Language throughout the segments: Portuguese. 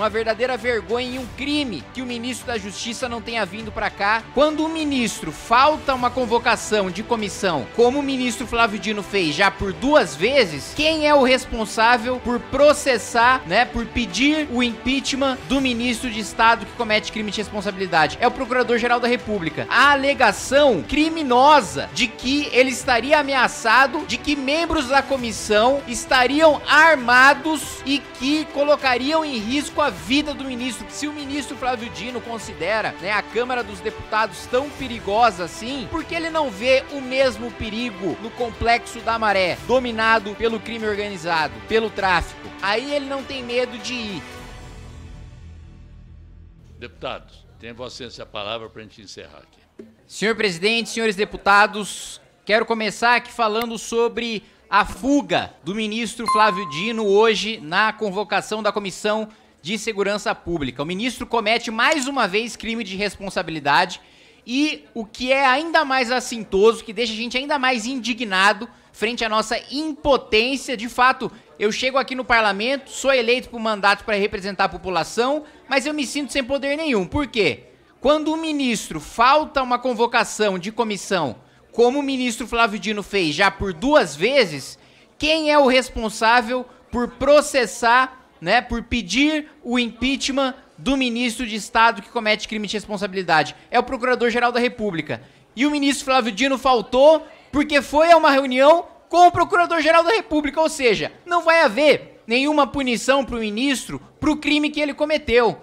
Uma verdadeira vergonha e um crime que o ministro da Justiça não tenha vindo para cá. Quando o ministro falta uma convocação de comissão, como o ministro Flávio Dino fez já por duas vezes, quem é o responsável por processar, né, por pedir o impeachment do ministro de Estado que comete crime de responsabilidade? É o Procurador-Geral da República. A alegação criminosa de que ele estaria ameaçado, de que membros da comissão estariam armados e que colocariam em risco a vida do ministro. Se o ministro Flávio Dino considera né, a Câmara dos Deputados tão perigosa assim, por que ele não vê o mesmo perigo no complexo da maré, dominado pelo crime organizado, pelo tráfico? Aí ele não tem medo de ir. Deputados, tem Vossa a palavra para a gente encerrar aqui. Senhor presidente, senhores deputados, quero começar aqui falando sobre a fuga do ministro Flávio Dino hoje na convocação da comissão de Segurança Pública. O ministro comete mais uma vez crime de responsabilidade e o que é ainda mais assintoso, que deixa a gente ainda mais indignado frente à nossa impotência, de fato, eu chego aqui no parlamento, sou eleito por mandato para representar a população, mas eu me sinto sem poder nenhum. Por quê? Quando o ministro falta uma convocação de comissão, como o ministro Flávio Dino fez já por duas vezes, quem é o responsável por processar né, por pedir o impeachment do ministro de Estado que comete crime de responsabilidade. É o Procurador-Geral da República. E o ministro Flávio Dino faltou porque foi a uma reunião com o Procurador-Geral da República, ou seja, não vai haver nenhuma punição para o ministro para o crime que ele cometeu.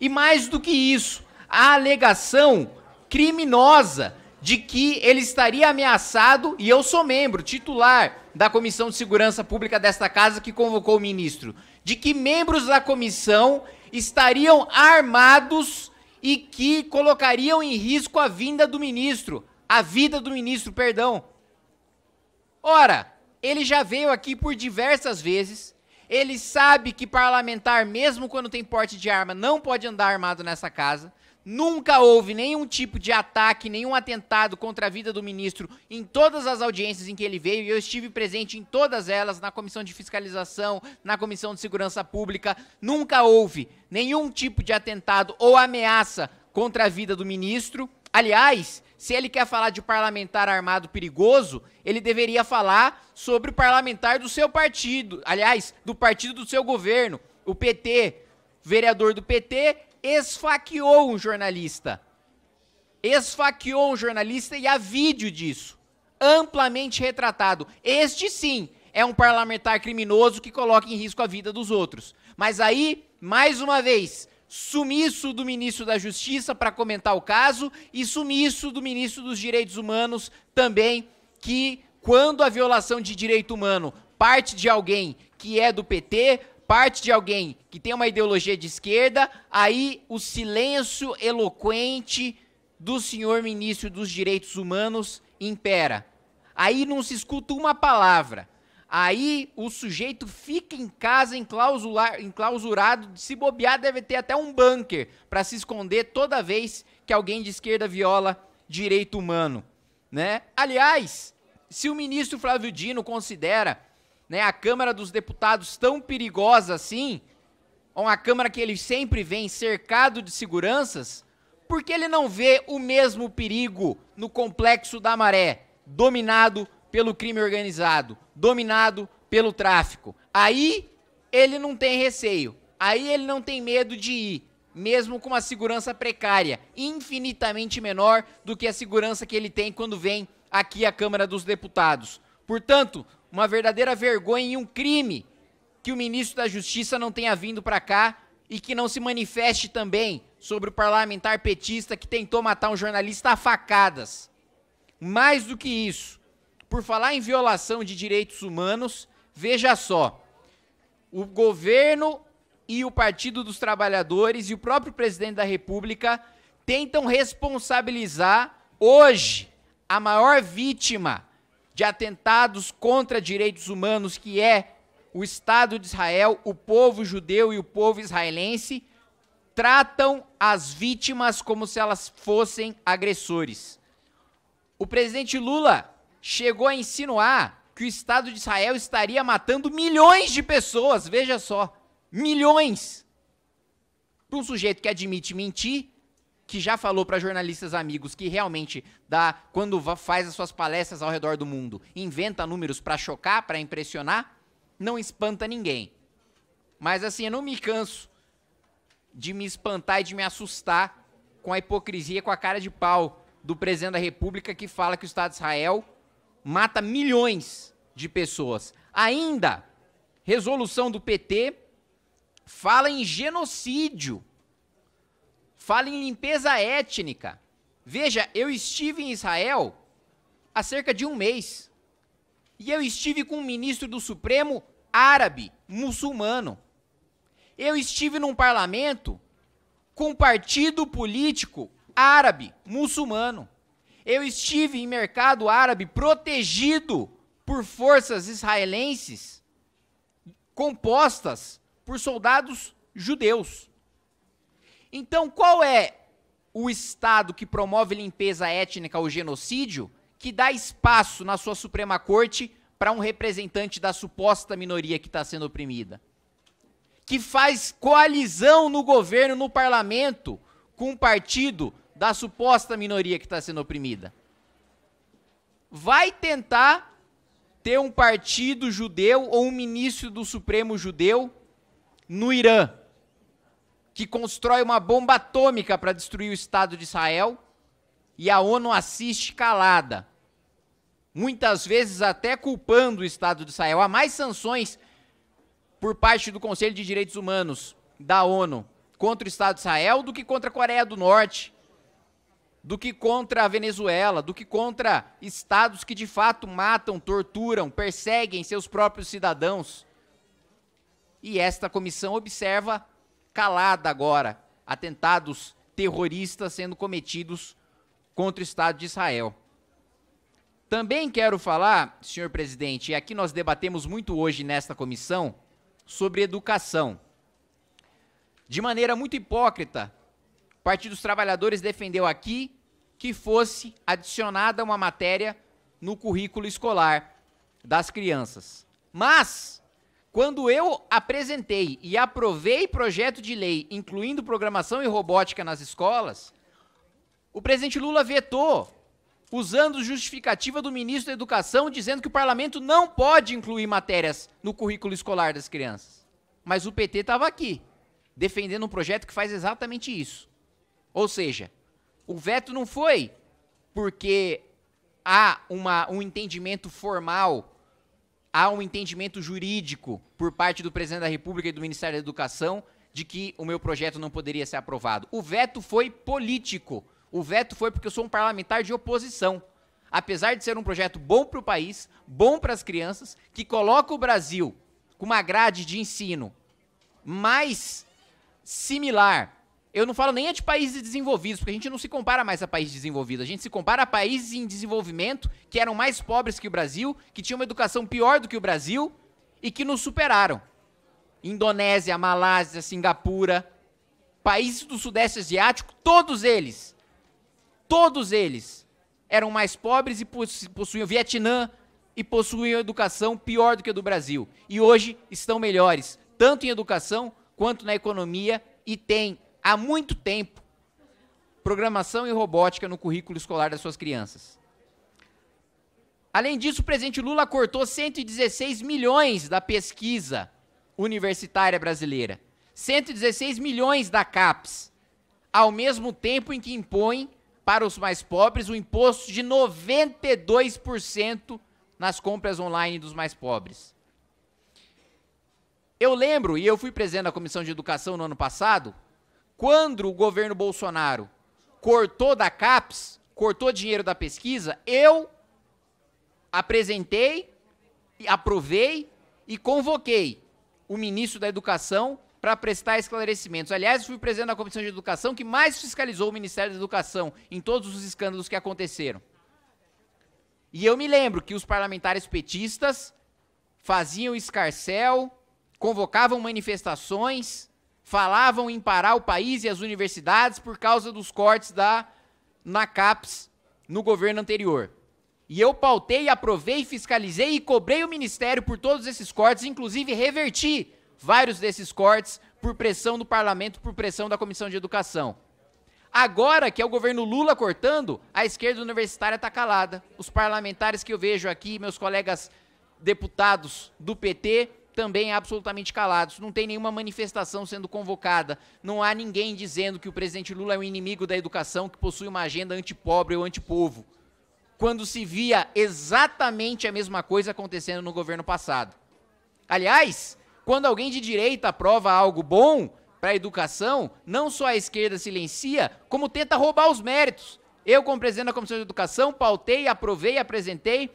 E mais do que isso, a alegação criminosa de que ele estaria ameaçado, e eu sou membro, titular da Comissão de Segurança Pública desta casa que convocou o ministro, de que membros da comissão estariam armados e que colocariam em risco a vinda do ministro, a vida do ministro, perdão. Ora, ele já veio aqui por diversas vezes. Ele sabe que parlamentar, mesmo quando tem porte de arma, não pode andar armado nessa casa. Nunca houve nenhum tipo de ataque, nenhum atentado contra a vida do ministro em todas as audiências em que ele veio, e eu estive presente em todas elas, na comissão de fiscalização, na comissão de segurança pública. Nunca houve nenhum tipo de atentado ou ameaça contra a vida do ministro. Aliás, se ele quer falar de parlamentar armado perigoso, ele deveria falar sobre o parlamentar do seu partido, aliás, do partido do seu governo, o PT. Vereador do PT esfaqueou um jornalista. Esfaqueou um jornalista e há vídeo disso, amplamente retratado. Este sim é um parlamentar criminoso que coloca em risco a vida dos outros. Mas aí, mais uma vez, sumiço do ministro da Justiça para comentar o caso e sumiço do ministro dos Direitos Humanos também, que quando a violação de direito humano parte de alguém que é do PT, parte de alguém que tem uma ideologia de esquerda, aí o silêncio eloquente do senhor ministro dos Direitos Humanos impera. Aí não se escuta uma palavra. Aí o sujeito fica em casa enclausurado, se bobear deve ter até um bunker para se esconder toda vez que alguém de esquerda viola direito humano, né? Aliás, se o ministro Flávio Dino considera né, a Câmara dos Deputados tão perigosa assim, uma Câmara que ele sempre vem cercado de seguranças, por que ele não vê o mesmo perigo no complexo da Maré, dominado pelo crime organizado, dominado pelo tráfico? Aí ele não tem receio, aí ele não tem medo de ir, mesmo com uma segurança precária, infinitamente menor do que a segurança que ele tem quando vem aqui à Câmara dos Deputados. Portanto, uma verdadeira vergonha e um crime que o ministro da Justiça não tenha vindo para cá e que não se manifeste também sobre o parlamentar petista que tentou matar um jornalista a facadas. Mais do que isso, por falar em violação de direitos humanos, veja só: o governo e o Partido dos Trabalhadores e o próprio presidente da República tentam responsabilizar hoje a maior vítima de atentados contra direitos humanos, que é o Estado de Israel, o povo judeu e o povo israelense, tratam as vítimas como se elas fossem agressores. O presidente Lula chegou a insinuar que o Estado de Israel estaria matando milhões de pessoas, veja só, milhões. Para um sujeito que admite mentir, que já falou para jornalistas amigos que realmente dá quando faz as suas palestras ao redor do mundo, inventa números para chocar, para impressionar, não espanta ninguém. Mas assim, eu não me canso de me espantar e de me assustar com a hipocrisia, com a cara de pau do presidente da República que fala que o Estado de Israel mata milhões de pessoas. Ainda, resolução do PT fala em genocídio fala em limpeza étnica. Veja, eu estive em Israel há cerca de um mês. E eu estive com um ministro do Supremo árabe, muçulmano. Eu estive num parlamento com um partido político árabe, muçulmano. Eu estive em mercado árabe protegido por forças israelenses compostas por soldados judeus. Então, qual é o Estado que promove limpeza étnica ou genocídio que dá espaço na sua Suprema Corte para um representante da suposta minoria que está sendo oprimida? Que faz coalizão no governo, no parlamento, com um partido da suposta minoria que está sendo oprimida? Vai tentar ter um partido judeu ou um ministro do Supremo judeu no Irã que constrói uma bomba atômica para destruir o Estado de Israel e a ONU assiste calada. Muitas vezes até culpando o Estado de Israel. Há mais sanções por parte do Conselho de Direitos Humanos da ONU contra o Estado de Israel do que contra a Coreia do Norte, do que contra a Venezuela, do que contra estados que de fato matam, torturam, perseguem seus próprios cidadãos. E esta comissão observa calada agora atentados terroristas sendo cometidos contra o Estado de Israel. Também quero falar, senhor presidente, e aqui nós debatemos muito hoje nesta comissão, sobre educação. De maneira muito hipócrita, o Partido dos Trabalhadores defendeu aqui que fosse adicionada uma matéria no currículo escolar das crianças. Mas quando eu apresentei e aprovei projeto de lei incluindo programação e robótica nas escolas, o presidente Lula vetou, usando justificativa do ministro da Educação, dizendo que o parlamento não pode incluir matérias no currículo escolar das crianças. Mas o PT estava aqui, defendendo um projeto que faz exatamente isso. Ou seja, o veto não foi porque há uma, um entendimento formal há um entendimento jurídico por parte do presidente da República e do Ministério da Educação de que o meu projeto não poderia ser aprovado. O veto foi político. O veto foi porque eu sou um parlamentar de oposição. Apesar de ser um projeto bom para o país, bom para as crianças, que coloca o Brasil com uma grade de ensino mais similar eu não falo nem é de países desenvolvidos, porque a gente não se compara mais a países desenvolvidos. A gente se compara a países em desenvolvimento que eram mais pobres que o Brasil, que tinham uma educação pior do que o Brasil e que nos superaram. Indonésia, Malásia, Singapura, países do Sudeste Asiático, todos eles, todos eles eram mais pobres e possuíam Vietnã e possuíam educação pior do que a do Brasil. E hoje estão melhores, tanto em educação quanto na economia e tem há muito tempo programação e robótica no currículo escolar das suas crianças. Além disso, o presidente Lula cortou 116 milhões da pesquisa universitária brasileira, 116 milhões da CAPES, ao mesmo tempo em que impõe para os mais pobres o um imposto de 92% nas compras online dos mais pobres. Eu lembro, e eu fui presidente da Comissão de Educação no ano passado, quando o governo Bolsonaro cortou da CAPES, cortou dinheiro da pesquisa, eu apresentei, aprovei e convoquei o ministro da Educação para prestar esclarecimentos. Aliás, fui presidente da Comissão de Educação que mais fiscalizou o Ministério da Educação em todos os escândalos que aconteceram. E eu me lembro que os parlamentares petistas faziam escarcel, convocavam manifestações falavam em parar o país e as universidades por causa dos cortes da na CAPES no governo anterior. E eu pautei, aprovei, fiscalizei e cobrei o ministério por todos esses cortes, inclusive reverti vários desses cortes por pressão do parlamento, por pressão da Comissão de Educação. Agora que é o governo Lula cortando, a esquerda universitária está calada. Os parlamentares que eu vejo aqui, meus colegas deputados do PT, também absolutamente calados. Não tem nenhuma manifestação sendo convocada. Não há ninguém dizendo que o presidente Lula é um inimigo da educação, que possui uma agenda antipobre ou antipovo. Quando se via exatamente a mesma coisa acontecendo no governo passado. Aliás, quando alguém de direita aprova algo bom para a educação, não só a esquerda silencia, como tenta roubar os méritos. Eu, como presidente da Comissão de Educação, pautei, aprovei, apresentei,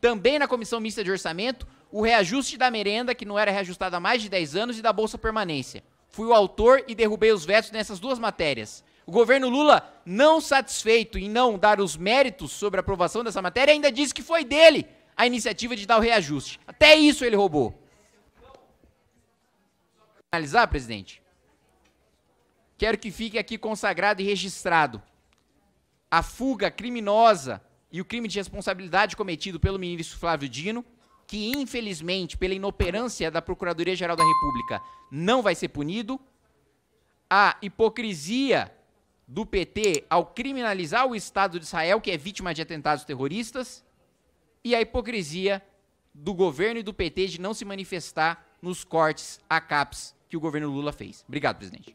também na Comissão Mista de Orçamento, o reajuste da merenda, que não era reajustada há mais de 10 anos, e da Bolsa Permanência. Fui o autor e derrubei os vetos nessas duas matérias. O governo Lula, não satisfeito em não dar os méritos sobre a aprovação dessa matéria, ainda disse que foi dele a iniciativa de dar o reajuste. Até isso ele roubou. Analisar, presidente? Quero que fique aqui consagrado e registrado. A fuga criminosa e o crime de responsabilidade cometido pelo ministro Flávio Dino que infelizmente, pela inoperância da Procuradoria-Geral da República, não vai ser punido, a hipocrisia do PT ao criminalizar o Estado de Israel, que é vítima de atentados terroristas, e a hipocrisia do governo e do PT de não se manifestar nos cortes a CAPES que o governo Lula fez. Obrigado, presidente.